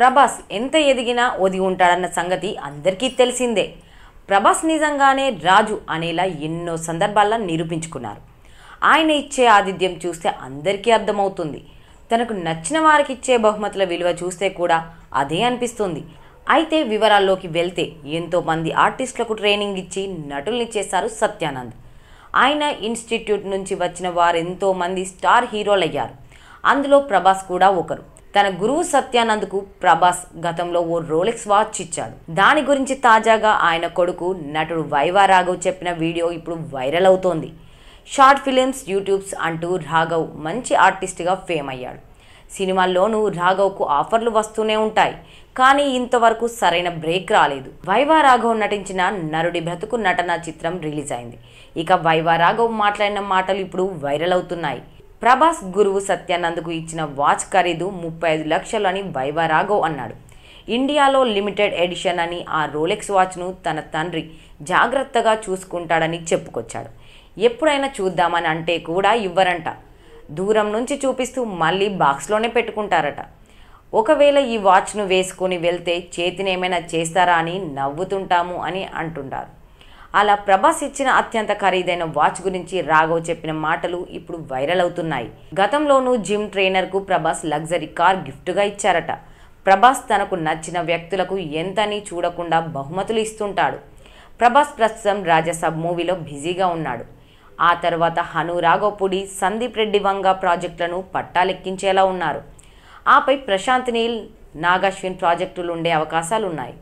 ప్రభాస్ ఎంత ఎదిగినా ఒదిగి ఉంటాడన్న సంగతి అందరికీ తెలిసిందే ప్రభాస్ నిజంగానే రాజు అనేలా ఎన్నో సందర్భాల్లో నిరూపించుకున్నారు ఆయన ఇచ్చే ఆతిథ్యం చూస్తే అందరికీ అర్థమవుతుంది తనకు నచ్చిన వారికి ఇచ్చే బహుమతుల విలువ చూస్తే కూడా అదే అనిపిస్తుంది అయితే వివరాల్లోకి వెళ్తే ఎంతోమంది ఆర్టిస్టులకు ట్రైనింగ్ ఇచ్చి నటుల్ని చేశారు సత్యానంద్ ఆయన ఇన్స్టిట్యూట్ నుంచి వచ్చిన వారు ఎంతోమంది స్టార్ హీరోలయ్యారు అందులో ప్రభాస్ కూడా ఒకరు తన గురువు సత్యానంద్కు ప్రభాస్ గతంలో ఓ రోలెక్స్ వాచ్ ఇచ్చాడు దాని గురించి తాజాగా ఆయన కొడుకు నటుడు వైవా రాఘవ్ చెప్పిన వీడియో ఇప్పుడు వైరల్ అవుతోంది షార్ట్ ఫిలిమ్స్ యూట్యూబ్స్ అంటూ రాఘవ్ మంచి ఆర్టిస్ట్గా ఫేమ్ అయ్యాడు సినిమాల్లోనూ రాఘవ్కు ఆఫర్లు వస్తూనే ఉంటాయి కానీ ఇంతవరకు సరైన బ్రేక్ రాలేదు వైవా రాఘవ్ నటించిన నరుడి బ్రతుకు నటన చిత్రం రిలీజ్ అయింది ఇక వైవా రాఘవ్ మాట్లాడిన మాటలు ఇప్పుడు వైరల్ అవుతున్నాయి ప్రభాస్ గురువు సత్యానంద్కు ఇచ్చిన వాచ్ ఖరీదు ముప్పై ఐదు లక్షలని అని రాఘవ్ అన్నాడు ఇండియాలో లిమిటెడ్ ఎడిషన్ అని ఆ రోలెక్స్ వాచ్ను తన తండ్రి జాగ్రత్తగా చూసుకుంటాడని చెప్పుకొచ్చాడు ఎప్పుడైనా చూద్దామని అంటే కూడా ఇవ్వరంట దూరం నుంచి చూపిస్తూ మళ్ళీ బాక్స్లోనే పెట్టుకుంటారట ఒకవేళ ఈ వాచ్ను వేసుకొని వెళ్తే చేతినేమైనా చేస్తారా అని నవ్వుతుంటాము అని అంటుంటారు అలా ప్రభాస్ ఇచ్చిన అత్యంత ఖరీదైన వాచ్ గురించి రాఘవ్ చెప్పిన మాటలు ఇప్పుడు వైరల్ అవుతున్నాయి గతంలోనూ జిమ్ ట్రైనర్కు ప్రభాస్ లగ్జరీ కార్ గిఫ్ట్గా ఇచ్చారట ప్రభాస్ తనకు నచ్చిన వ్యక్తులకు ఎంతని చూడకుండా బహుమతులు ఇస్తుంటాడు ప్రభాస్ ప్రస్తుతం రాజసబ్ మూవీలో బిజీగా ఉన్నాడు ఆ తర్వాత హను రాఘోపుడి సందీప్ రెడ్డి వంగ ప్రాజెక్టులను పట్టాలెక్కించేలా ఉన్నారు ఆపై ప్రశాంత్ నీల్ నాగాశ్విన్ ప్రాజెక్టులు ఉండే అవకాశాలున్నాయి